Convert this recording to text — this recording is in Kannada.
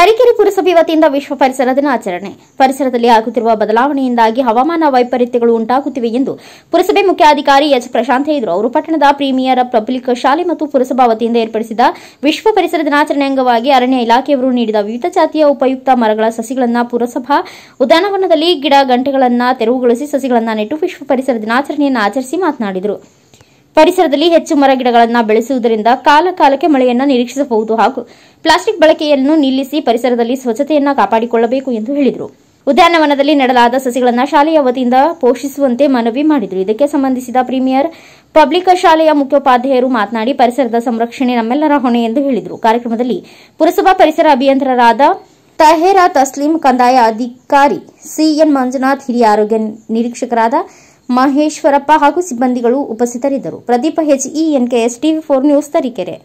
ತರೀಕೆರೆ ಪುರಸಭೆ ವತಿಯಿಂದ ವಿಶ್ವ ಪರಿಸರ ದಿನಾಚರಣೆ ಪರಿಸರದಲ್ಲಿ ಆಗುತ್ತಿರುವ ಬದಲಾವಣೆಯಿಂದಾಗಿ ಹವಾಮಾನ ವೈಪರೀತ್ಯಗಳು ಉಂಟಾಗುತ್ತಿವೆ ಎಂದು ಪುರಸಭೆ ಮುಖ್ಯಾಧಿಕಾರಿ ಎಚ್ ಪ್ರಶಾಂತ್ ಹೇಳಿದರು ಅವರು ಪಟ್ಟಣದ ಪ್ರೀಮಿಯರ್ ಪಬ್ಲಿಕ್ ಶಾಲೆ ಮತ್ತು ಪುರಸಭಾ ವತಿಯಿಂದ ಏರ್ಪಡಿಸಿದ ವಿಶ್ವ ಪರಿಸರ ದಿನಾಚರಣೆ ಅಂಗವಾಗಿ ಅರಣ್ಯ ಇಲಾಖೆಯವರು ನೀಡಿದ ವಿವಿಧ ಜಾತಿಯ ಉಪಯುಕ್ತ ಮರಗಳ ಸಸಿಗಳನ್ನು ಪುರಸಭಾ ಉದ್ಯಾನವನದಲ್ಲಿ ಗಿಡ ಗಂಟೆಗಳನ್ನು ತೆರವುಗೊಳಿಸಿ ಸಸಿಗಳನ್ನು ನೆಟ್ಟು ವಿಶ್ವ ಪರಿಸರ ದಿನಾಚರಣೆಯನ್ನು ಆಚರಿಸಿ ಮಾತನಾಡಿದರು ಪರಿಸರದಲ್ಲಿ ಹೆಚ್ಚು ಮರಗಿಡಗಳನ್ನು ಬೆಳೆಸುವುದರಿಂದ ಕಾಲ ಕಾಲಕ್ಕೆ ಮಳೆಯನ್ನು ನಿರೀಕ್ಷಿಸಬಹುದು ಹಾಗೂ ಪ್ಲಾಸ್ಟಿಕ್ ಬಳಕೆಯನ್ನು ನಿಲ್ಲಿಸಿ ಪರಿಸರದಲ್ಲಿ ಸ್ವಚ್ಛತೆಯನ್ನು ಕಾಪಾಡಿಕೊಳ್ಳಬೇಕು ಎಂದು ಹೇಳಿದರು ಉದ್ಯಾನವನದಲ್ಲಿ ನೆಡಲಾದ ಸಸಿಗಳನ್ನು ಶಾಲೆಯ ವತಿಯಿಂದ ಪೋಷಿಸುವಂತೆ ಮನವಿ ಮಾಡಿದರು ಇದಕ್ಕೆ ಸಂಬಂಧಿಸಿದ ಪ್ರೀಮಿಯರ್ ಪಬ್ಲಿಕ್ ಶಾಲೆಯ ಮುಖ್ಯೋಪಾಧ್ಯಾಯರು ಮಾತನಾಡಿ ಪರಿಸರದ ಸಂರಕ್ಷಣೆ ನಮ್ಮೆಲ್ಲರ ಹೊಣೆ ಎಂದು ಹೇಳಿದರು ಕಾರ್ಯಕ್ರಮದಲ್ಲಿ ಪುರಸಭಾ ಪರಿಸರ ಅಭಿಯಂತರರಾದ ತಹೇರಾ ತಸ್ಲಿಂ ಕಂದಾಯ ಅಧಿಕಾರಿ ಸಿಎನ್ ಮಂಜುನಾಥ್ ಹಿರಿಯ ಆರೋಗ್ಯ ನಿರೀಕ್ಷಕರಾದ ಮಹೇಶ್ವರಪ್ಪ ಹಾಗೂ ಸಿಬ್ಬಂದಿಗಳು ಉಪಸ್ಥಿತರಿದ್ದರು Pradeep H E N K S TV four news Tarikere